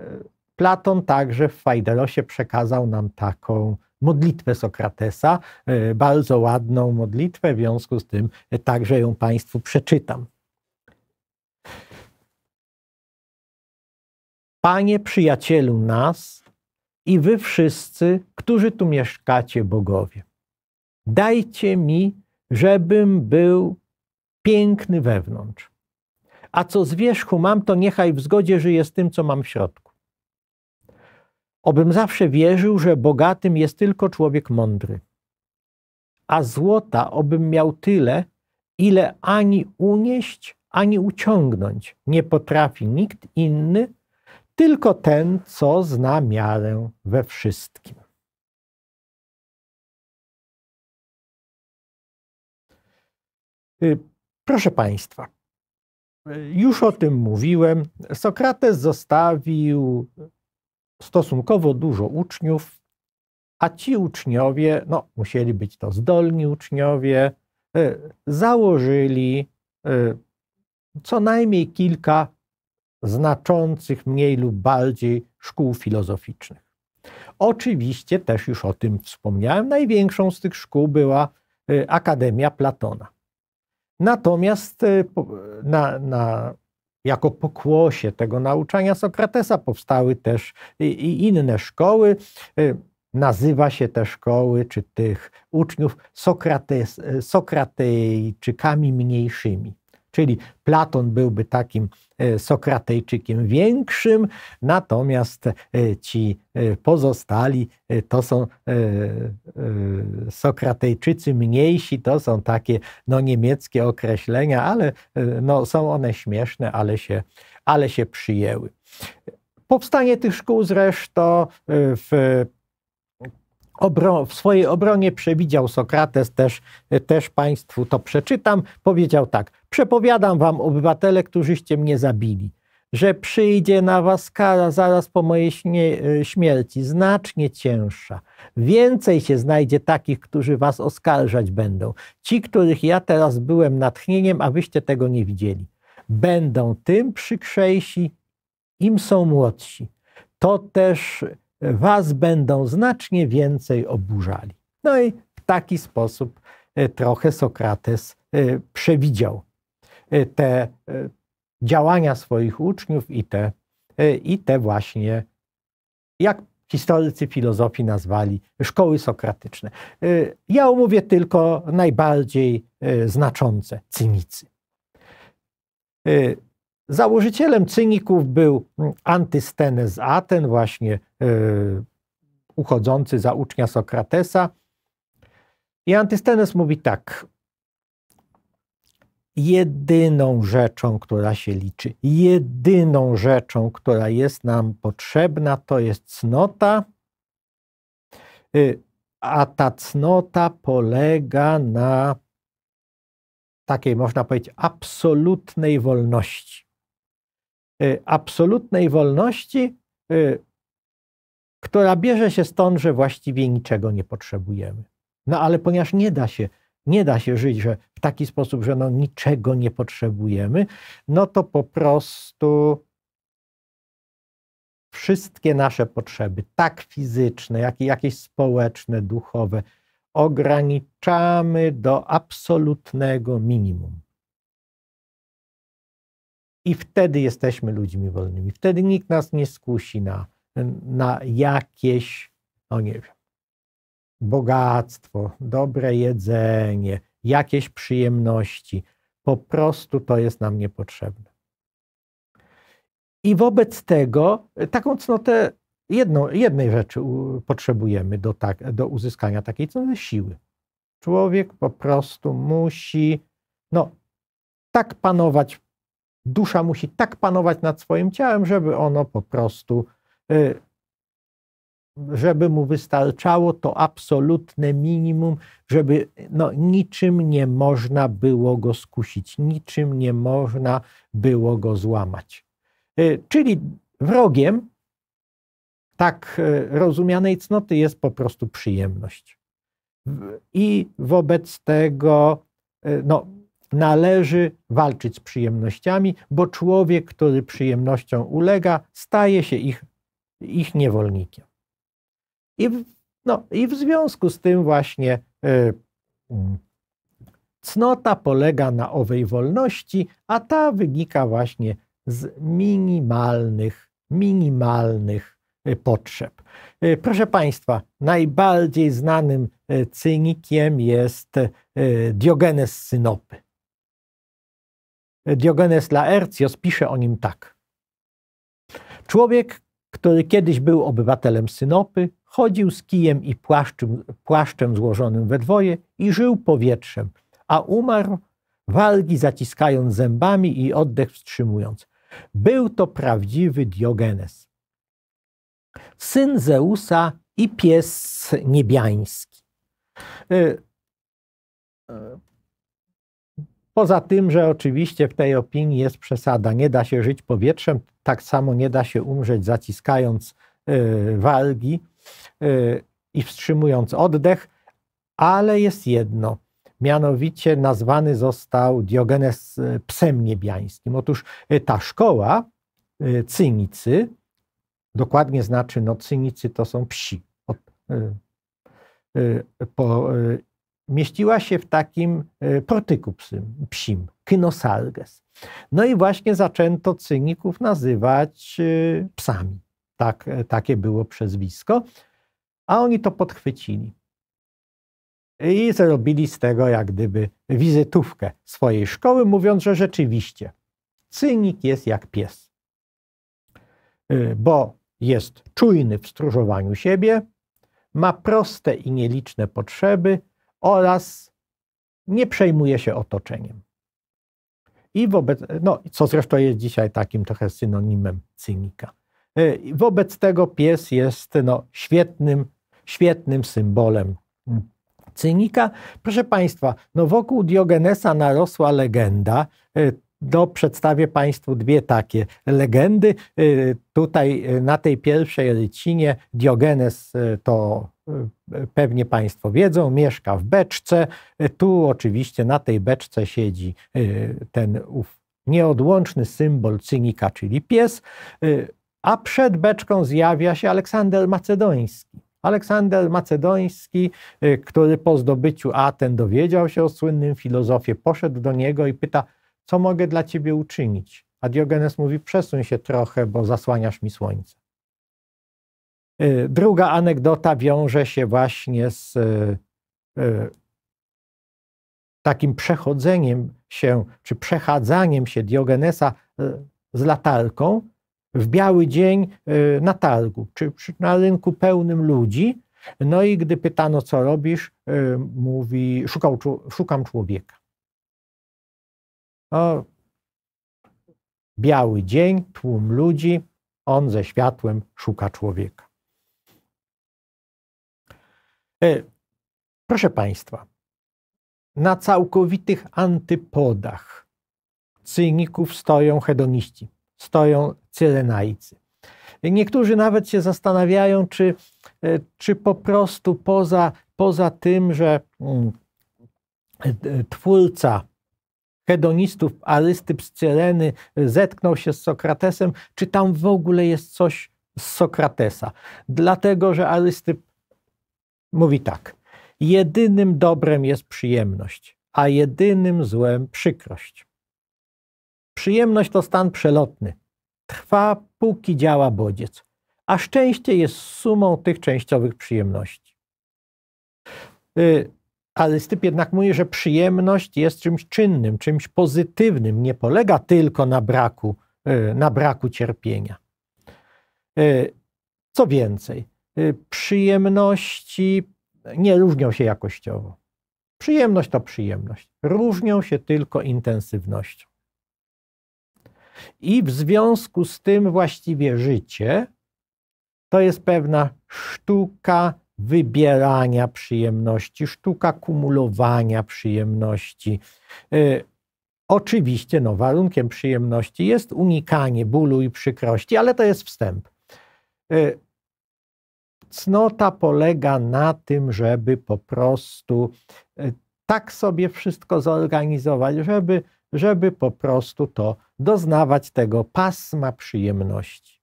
y, Platon także w Fajdelosie przekazał nam taką modlitwę Sokratesa, bardzo ładną modlitwę, w związku z tym także ją Państwu przeczytam. Panie przyjacielu nas, i wy wszyscy, którzy tu mieszkacie, bogowie. Dajcie mi, żebym był piękny wewnątrz. A co z wierzchu mam, to niechaj w zgodzie żyje z tym, co mam w środku. Obym zawsze wierzył, że bogatym jest tylko człowiek mądry. A złota obym miał tyle, ile ani unieść, ani uciągnąć nie potrafi nikt inny, tylko ten, co zna miarę we wszystkim. Y, proszę Państwa, już o tym mówiłem. Sokrates zostawił stosunkowo dużo uczniów, a ci uczniowie, no musieli być to zdolni uczniowie, y, założyli y, co najmniej kilka znaczących mniej lub bardziej szkół filozoficznych. Oczywiście też już o tym wspomniałem, największą z tych szkół była y, Akademia Platona. Natomiast y, na, na, jako pokłosie tego nauczania Sokratesa powstały też i, i inne szkoły. Y, nazywa się te szkoły czy tych uczniów Sokrates, Sokratejczykami mniejszymi. Czyli Platon byłby takim e, Sokratejczykiem większym, natomiast e, ci e, pozostali to są Sokratejczycy mniejsi, to są takie no, niemieckie określenia, ale no, są one śmieszne, ale się, ale się przyjęły. Powstanie tych szkół zresztą w w swojej obronie przewidział Sokrates, też, też Państwu to przeczytam, powiedział tak, Przepowiadam wam, obywatele, którzyście mnie zabili, że przyjdzie na was kara zaraz po mojej y, śmierci, znacznie cięższa. Więcej się znajdzie takich, którzy was oskarżać będą. Ci, których ja teraz byłem natchnieniem, a wyście tego nie widzieli. Będą tym przykrzejsi, im są młodsi. To też was będą znacznie więcej oburzali. No i w taki sposób y, trochę Sokrates y, przewidział Y, te y, działania swoich uczniów i te, y, i te właśnie, jak historycy filozofii nazwali, szkoły sokratyczne. Ja omówię tylko najbardziej znaczące cynicy. Założycielem cyników był mm, Antystenes z Aten, właśnie uchodzący za ucznia Sokratesa. I Antystenes mówi tak – jedyną rzeczą, która się liczy, jedyną rzeczą, która jest nam potrzebna, to jest cnota, y, a ta cnota polega na takiej, można powiedzieć, absolutnej wolności. Y, absolutnej wolności, y, która bierze się stąd, że właściwie niczego nie potrzebujemy. No ale ponieważ nie da się nie da się żyć że w taki sposób, że no niczego nie potrzebujemy, no to po prostu wszystkie nasze potrzeby, tak fizyczne, jak i jakieś społeczne, duchowe, ograniczamy do absolutnego minimum. I wtedy jesteśmy ludźmi wolnymi. Wtedy nikt nas nie skusi na, na jakieś, no nie wiem, bogactwo, dobre jedzenie, jakieś przyjemności. Po prostu to jest nam niepotrzebne. I wobec tego e, taką cnotę, jedną, jednej rzeczy potrzebujemy do, tak, do uzyskania takiej cnoty siły. Człowiek po prostu musi, no, tak panować, dusza musi tak panować nad swoim ciałem, żeby ono po prostu y, żeby mu wystarczało to absolutne minimum, żeby no, niczym nie można było go skusić, niczym nie można było go złamać. Y, czyli wrogiem tak y, rozumianej cnoty jest po prostu przyjemność. I wobec tego y, no, należy walczyć z przyjemnościami, bo człowiek, który przyjemnościom ulega, staje się ich, ich niewolnikiem. I w, no, I w związku z tym właśnie y, mm, cnota polega na owej wolności, a ta wynika właśnie z minimalnych, minimalnych y, potrzeb. Y, proszę Państwa, najbardziej znanym y, cynikiem jest Diogenes Synopy. Diogenes Laertios pisze o nim tak. Człowiek, który kiedyś był obywatelem Synopy, Chodził z kijem i płaszczem, płaszczem złożonym we dwoje i żył powietrzem, a umarł walgi zaciskając zębami i oddech wstrzymując. Był to prawdziwy Diogenes. Syn Zeusa i pies niebiański. Y, y, poza tym, że oczywiście w tej opinii jest przesada. Nie da się żyć powietrzem, tak samo nie da się umrzeć zaciskając y, walgi. Y, i wstrzymując oddech, ale jest jedno. Mianowicie nazwany został Diogenes y, psem niebiańskim. Otóż y, ta szkoła, cynicy, dokładnie znaczy, no cynicy to są psi. Od, po, mieściła się w takim portyku psym, psim, kynosalges. No i właśnie zaczęto cyników nazywać psami. Tak, takie było przezwisko. A oni to podchwycili. I zrobili z tego jak gdyby wizytówkę swojej szkoły, mówiąc, że rzeczywiście cynik jest jak pies. Y, bo jest czujny w stróżowaniu siebie, ma proste i nieliczne potrzeby oraz nie przejmuje się otoczeniem. I wobec, no, co zresztą jest dzisiaj takim trochę synonimem cynika. E, wobec tego pies jest no, świetnym, świetnym symbolem mm, cynika. Proszę Państwa, no wokół Diogenesa narosła legenda. Do e, no, przedstawię Państwu dwie takie legendy. E, tutaj na tej pierwszej rycinie Diogenes to pewnie Państwo wiedzą, mieszka w beczce. Tu oczywiście na tej beczce siedzi ten ów nieodłączny symbol cynika, czyli pies. A przed beczką zjawia się Aleksander Macedoński. Aleksander Macedoński, y, który po zdobyciu Aten dowiedział się o słynnym filozofie, poszedł do niego i pyta, co mogę dla ciebie uczynić? A Diogenes mówi, przesuń się trochę, bo zasłaniasz mi słońce. Y, druga anegdota wiąże się właśnie z y, takim przechodzeniem się, czy przechadzaniem się Diogenesa z latarką, w biały dzień y, na targu, czy na rynku pełnym ludzi. No i gdy pytano, co robisz, y, mówi, szukał, szukam człowieka. O, biały dzień, tłum ludzi, on ze światłem szuka człowieka. Y, proszę Państwa, na całkowitych antypodach cyników stoją hedoniści stoją Cyrenaicy. Niektórzy nawet się zastanawiają, czy, e, czy po prostu poza, poza tym, że mm, twórca hedonistów, Arystyp z Cyreny e, zetknął się z Sokratesem, czy tam w ogóle jest coś z Sokratesa. Dlatego, że Arystyp mówi tak. Jedynym dobrem jest przyjemność, a jedynym złem przykrość. Przyjemność to stan przelotny. Trwa, póki działa bodziec, a szczęście jest sumą tych częściowych przyjemności. Yy, ale Styp jednak mówi, że przyjemność jest czymś czynnym, czymś pozytywnym, nie polega tylko na braku, y, na braku cierpienia. Y, co więcej, y, przyjemności nie różnią się jakościowo. Przyjemność to przyjemność, różnią się tylko intensywnością. I w związku z tym właściwie życie to jest pewna sztuka wybierania przyjemności, sztuka kumulowania przyjemności. Y, oczywiście no, warunkiem przyjemności jest unikanie bólu i przykrości, ale to jest wstęp. Y, cnota polega na tym, żeby po prostu y, tak sobie wszystko zorganizować, żeby żeby po prostu to doznawać tego pasma przyjemności.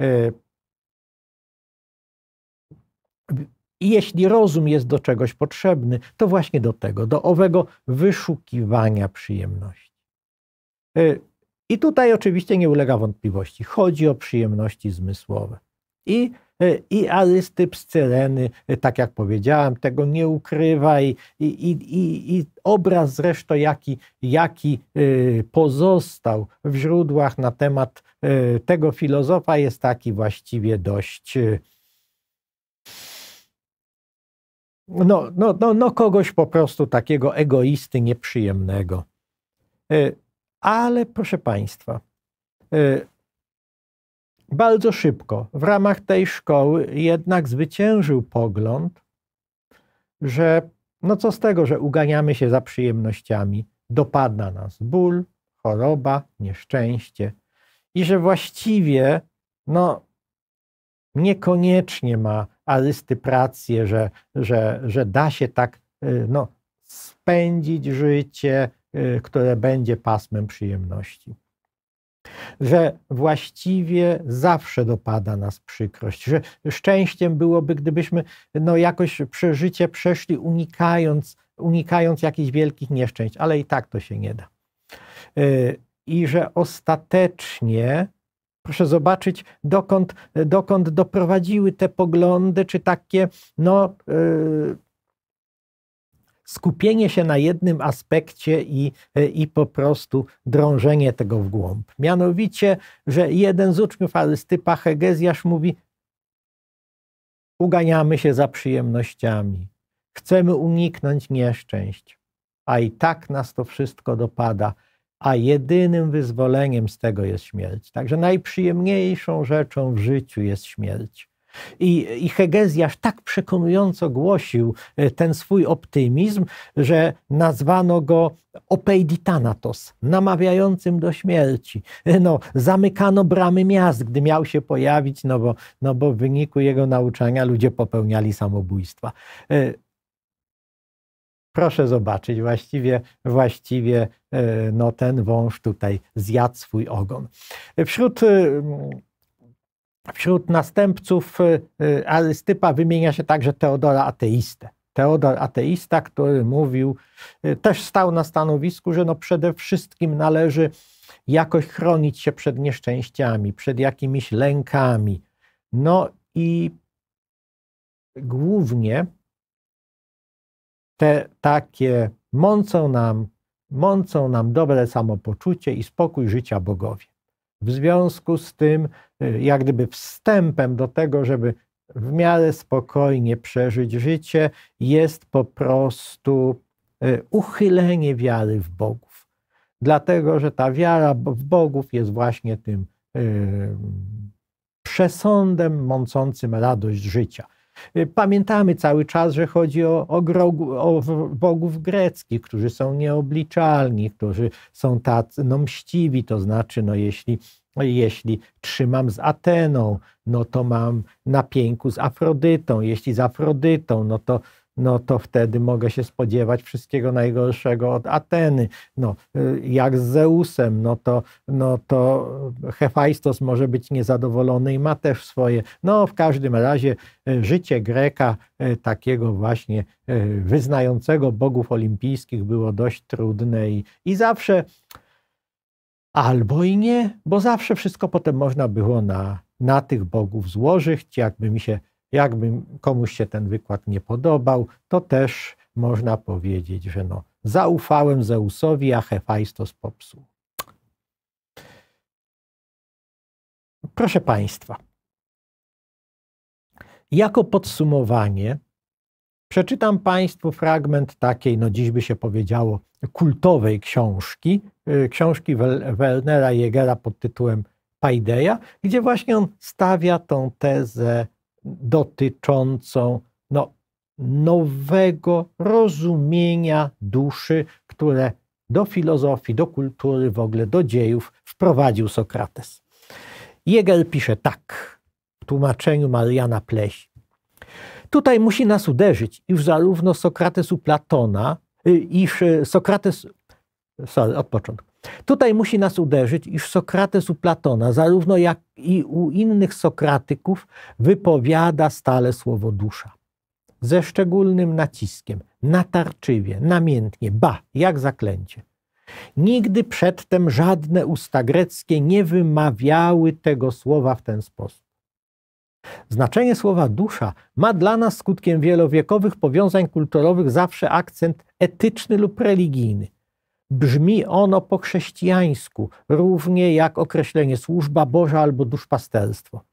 E, I jeśli rozum jest do czegoś potrzebny, to właśnie do tego, do owego wyszukiwania przyjemności. E, I tutaj oczywiście nie ulega wątpliwości, chodzi o przyjemności zmysłowe. I, e, i Arystyp z Cyreny, e, tak jak powiedziałem, tego nie ukrywa i, i, i, i obraz zresztą, jaki, jaki e, pozostał w źródłach na temat tego filozofa jest taki właściwie dość no, no, no, no kogoś po prostu takiego egoisty, nieprzyjemnego. Ale proszę Państwa, bardzo szybko w ramach tej szkoły jednak zwyciężył pogląd, że no co z tego, że uganiamy się za przyjemnościami, dopada nas ból, choroba, nieszczęście i że właściwie no, niekoniecznie ma arystyprację, że, że, że da się tak y, no, spędzić życie, y, które będzie pasmem przyjemności że właściwie zawsze dopada nas przykrość, że szczęściem byłoby, gdybyśmy no, jakoś przeżycie przeszli unikając, unikając jakichś wielkich nieszczęść, ale i tak to się nie da. Y, I że ostatecznie Proszę zobaczyć, dokąd, dokąd doprowadziły te poglądy, czy takie no, yy, skupienie się na jednym aspekcie i, e, i po prostu drążenie tego w głąb. Mianowicie, że jeden z uczniów Arystypa Hegezjasz mówi: Uganiamy się za przyjemnościami, chcemy uniknąć nieszczęść, a i tak nas to wszystko dopada. A jedynym wyzwoleniem z tego jest śmierć. Także najprzyjemniejszą rzeczą w życiu jest śmierć. I, I Hegezjasz tak przekonująco głosił e, ten swój optymizm, że nazwano go opeiditanatos, namawiającym do śmierci. E, no, zamykano bramy miast, gdy miał się pojawić, no bo, no bo w wyniku jego nauczania ludzie popełniali samobójstwa. E, proszę zobaczyć, właściwie, właściwie no, ten wąż tutaj zjadł swój ogon. Wśród Wśród następców y, y, Arystypa wymienia się także Teodora Ateistę. Teodor Ateista, który mówił, y, też stał na stanowisku, że no przede wszystkim należy jakoś chronić się przed nieszczęściami, przed jakimiś lękami. No i głównie te takie mącą nam, mącą nam dobre samopoczucie i spokój życia bogowie. W związku z tym, y, jak gdyby wstępem do tego, żeby w miarę spokojnie przeżyć życie, jest po prostu y, uchylenie wiary w bogów. Dlatego, że ta wiara w bogów jest właśnie tym przesądem mącącym radość życia. Y, pamiętamy cały czas, że chodzi o, o, grogu, o bogów greckich, którzy są nieobliczalni, którzy są tacy no, mściwi, to znaczy, no, jeśli, jeśli trzymam z Ateną, no to mam na pięku z Afrodytą, jeśli z Afrodytą, no to no to wtedy mogę się spodziewać wszystkiego najgorszego od Ateny. No, y, jak z Zeusem, no to, no to Hefajstos może być niezadowolony i ma też swoje. No, w każdym razie y, życie Greka, y, takiego właśnie wyznającego bogów olimpijskich, było dość trudne i, i zawsze albo i nie, bo zawsze wszystko potem można było na, na tych bogów złożyć, jakby mi się jakby komuś się ten wykład nie podobał, to też można powiedzieć, że no, zaufałem Zeusowi, a Hefajstos popsuł. Proszę Państwa, jako podsumowanie przeczytam Państwu fragment takiej, no dziś by się powiedziało, kultowej książki, y, książki Wernera Jegera pod tytułem Paideia, gdzie właśnie on stawia tą tezę dotyczącą no, nowego rozumienia duszy, które do filozofii, do kultury, w ogóle do dziejów wprowadził Sokrates. Jegel pisze tak w tłumaczeniu Mariana Pleś. Tutaj musi nas uderzyć, iż zarówno Sokrates u Platona, y, iż Sokrates, sorry, od początku. Tutaj musi nas uderzyć, iż Sokrates u Platona, zarówno jak i u innych Sokratyków, wypowiada stale słowo dusza. Ze szczególnym naciskiem, natarczywie, namiętnie, ba, jak zaklęcie. Nigdy przedtem żadne usta greckie nie wymawiały tego słowa w ten sposób. Znaczenie słowa dusza ma dla nas skutkiem wielowiekowych powiązań kulturowych zawsze akcent etyczny lub religijny – Brzmi ono po chrześcijańsku, równie jak określenie służba Boża albo duszpasterstwo.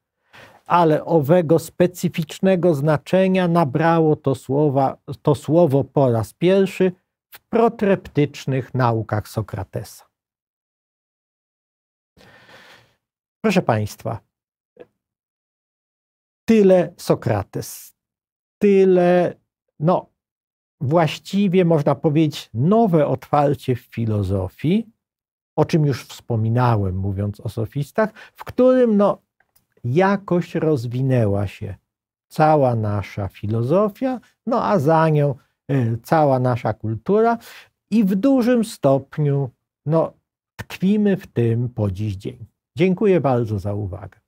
Ale owego specyficznego znaczenia nabrało to, słowa, to słowo po raz pierwszy w protreptycznych naukach Sokratesa. Proszę Państwa, tyle Sokrates, tyle no, właściwie można powiedzieć nowe otwarcie w filozofii, o czym już wspominałem, mówiąc o sofistach, w którym no, jakoś rozwinęła się cała nasza filozofia, no a za nią y, cała nasza kultura i w dużym stopniu no, tkwimy w tym po dziś dzień. Dziękuję bardzo za uwagę.